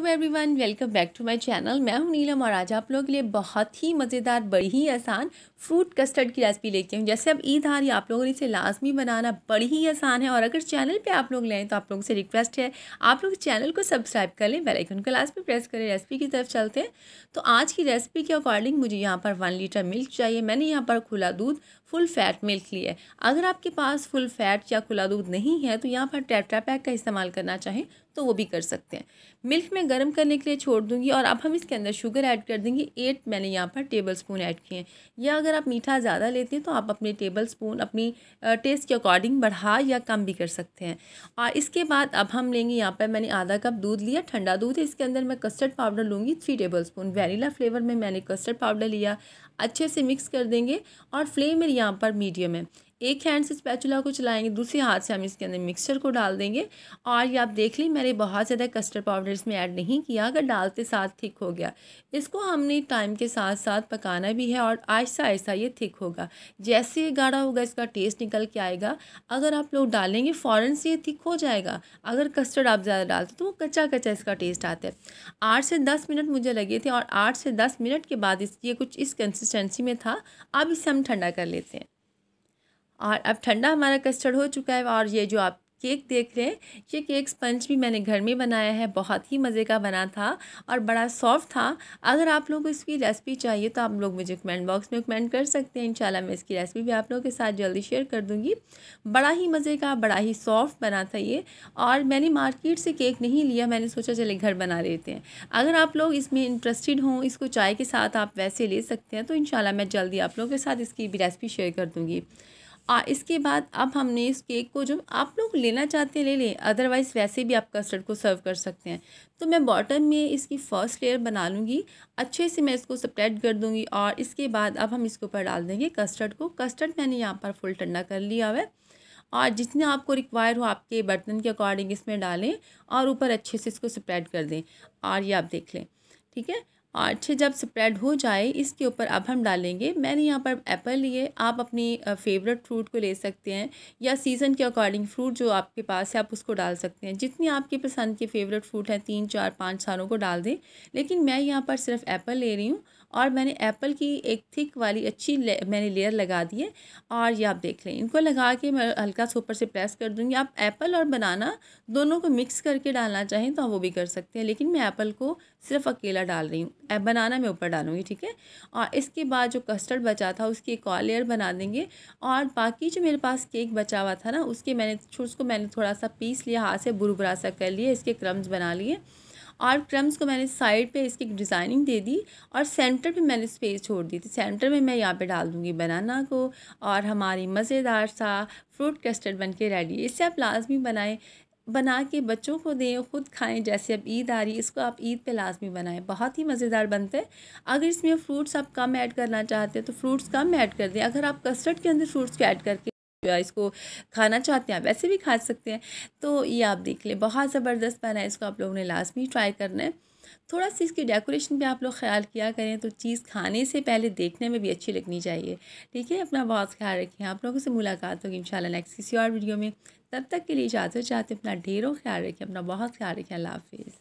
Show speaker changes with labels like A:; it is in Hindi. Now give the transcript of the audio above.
A: every everyone welcome back to my channel मैं हूं नीलम और आज आप लोगों के लिए बहुत ही मज़ेदार बड़ी ही आसान फ्रूट कस्टर्ड की रेसिपी लेती हूं जैसे अब ईद आ रही है आप लोगों ने इसे लाजमी बनाना बड़ी ही आसान है और अगर चैनल पे आप लोग लें तो आप लोगों से रिक्वेस्ट है आप लोग चैनल को सब्सक्राइब कर लें बेलाइकन को लास्ट में प्रेस करें रेसिपी की तरफ चलते हैं तो आज की रेसिपी के अकॉर्डिंग मुझे यहाँ पर वन लीटर मिल्क चाहिए मैंने यहाँ पर खुला दूध फुल फैट मिल्क लिया अगर आपके पास फुल फैट या खुला दूध नहीं है तो यहाँ पर टेट्रा पैक का इस्तेमाल करना चाहें तो वो भी कर सकते हैं मिल्क में गर्म करने के लिए छोड़ दूंगी और अब हम इसके अंदर शुगर ऐड कर देंगे एट मैंने यहाँ पर टेबल स्पून ऐड किए हैं या अगर आप मीठा ज़्यादा लेते हैं तो आप अपने टेबल स्पून अपनी टेस्ट के अकॉर्डिंग बढ़ा या कम भी कर सकते हैं और इसके बाद अब हम लेंगे यहाँ पर मैंने आधा कप दूध लिया ठंडा दूध है इसके अंदर मैं कस्टर्ड पाउडर लूँगी three tablespoon vanilla flavour में मैंने कस्टर्ड पाउडर लिया अच्छे से मिक्स कर देंगे और फ्लेम मेरे यहाँ पर मीडियम है एक हैंड से स्पैचुला को चलाएंगे दूसरे हाथ से हम इसके अंदर मिक्सचर को डाल देंगे और ये आप देख ली मैंने बहुत ज़्यादा कस्टर्ड पाउडर इसमें ऐड नहीं किया अगर डालते साथ थिक हो गया इसको हमने टाइम के साथ साथ पकाना भी है और आहिस्ता आहिस्ता ये थिक होगा जैसे ये गाढ़ा होगा इसका टेस्ट निकल के आएगा अगर आप लोग डालेंगे फ़ौरन से ये थिक हो जाएगा अगर कस्टर्ड आप ज़्यादा डालते तो वो कच्चा कच्चा इसका टेस्ट आता है आठ से दस मिनट मुझे लगे थे और आठ से दस मिनट के बाद इस ये कुछ इस कंसिस्टेंसी में था अब इसे हम ठंडा कर लेते हैं और अब ठंडा हमारा कस्टर्ड हो चुका है और ये जो आप केक देख रहे हैं ये केक स्पंज भी मैंने घर में बनाया है बहुत ही मज़े का बना था और बड़ा सॉफ्ट था अगर आप लोग को इसकी रेसिपी चाहिए तो आप लोग मुझे कमेंट बॉक्स में कमेंट कर सकते हैं इंशाल्लाह मैं इसकी रेसिपी भी आप लोगों के साथ जल्दी शेयर कर दूँगी बड़ा ही मज़े का बड़ा ही सॉफ्ट बना था ये और मैंने मार्केट से केक नहीं लिया मैंने सोचा चले घर बना लेते हैं अगर आप लोग इसमें इंटरेस्टेड हों इसको चाय के साथ आप वैसे ले सकते हैं तो इन मैं जल्दी आप लोगों के साथ इसकी भी रेसिपी शेयर कर दूँगी आ इसके बाद अब हमने इस केक को जो आप लोग लेना चाहते हैं ले लें अदरवाइज़ वैसे भी आप कस्टर्ड को सर्व कर सकते हैं तो मैं बॉटम में इसकी फ़र्स्ट लेयर बना लूँगी अच्छे से मैं इसको सप्रेड कर दूँगी और इसके बाद अब हम इसके ऊपर डाल देंगे कस्टर्ड को कस्टर्ड मैंने यहाँ पर फुल ठंडा कर लिया हुआ है और जितने आपको रिक्वायर हो आपके बर्तन के अकॉर्डिंग इसमें डालें और ऊपर अच्छे से इसको स्प्रेड कर दें और ये आप देख लें ठीक है और अच्छे जब स्प्रेड हो जाए इसके ऊपर अब हम डालेंगे मैंने यहाँ पर एप्पल लिए आप अपनी फेवरेट फ्रूट को ले सकते हैं या सीज़न के अकॉर्डिंग फ्रूट जो आपके पास है आप उसको डाल सकते हैं जितनी आपके पसंद के फेवरेट फ्रूट हैं तीन चार पाँच सालों को डाल दें लेकिन मैं यहाँ पर सिर्फ एप्पल ले रही हूँ और मैंने एप्पल की एक थिक वाली अच्छी ले, मैंने लेयर लगा दी है और ये आप देख लें इनको लगा के मैं हल्का सा ऊपर से प्रेस कर दूँगी आप एप्पल और बनाना दोनों को मिक्स करके डालना चाहें तो आप वो भी कर सकते हैं लेकिन मैं एप्पल को सिर्फ अकेला डाल रही हूँ बनाना मैं ऊपर डालूँगी ठीक है और इसके बाद जो कस्टर्ड बचा था उसकी एक और लेयर बना देंगे और बाकी जो मेरे पास केक बचा हुआ था ना उसके मैंने उसको मैंने थोड़ा सा पीस लिया हाथ से बुरबुरा सा कर लिया इसके क्रम्स बना लिए और क्रम्स को मैंने साइड पे इसकी डिज़ाइनिंग दे दी और सेंटर पे मैंने स्पेस छोड़ दी थी सेंटर में मैं यहाँ पे डाल दूँगी बनाना को और हमारी मज़ेदार सा फ्रूट कस्टर्ड बन के रेडी इससे आप लाजमी बनाएं बना के बच्चों को दें खुद खाएं जैसे अब ईद आ रही इसको आप ईद पे लाजमी बनाएं बहुत ही मज़ेदार बनते हैं अगर इसमें फ्रूट्स आप कम ऐड करना चाहते हैं तो फ्रूट्स कम ऐड कर दें अगर आप कस्टर्ड के अंदर फ्रूट्स को ऐड करके इसको खाना चाहते हैं आप ऐसे भी खा सकते हैं तो ये आप देख लें बहुत ज़बरदस्त बना है इसको आप लोगों ने लाजमी ट्राई करना है थोड़ा सी इसकी डेकोरेशन भी आप लोग ख्याल किया करें तो चीज़ खाने से पहले देखने में भी अच्छी लगनी चाहिए ठीक है अपना बहुत ख्याल रखें आप लोगों से मुलाकात होगी इंशाल्लाह नेक्स्ट किसी और वीडियो में तब तक के लिए इजाज़त चाहते अपना ढेरों ख्याल रखें अपना बहुत ख्याल रखें अल्लाह हाफिज़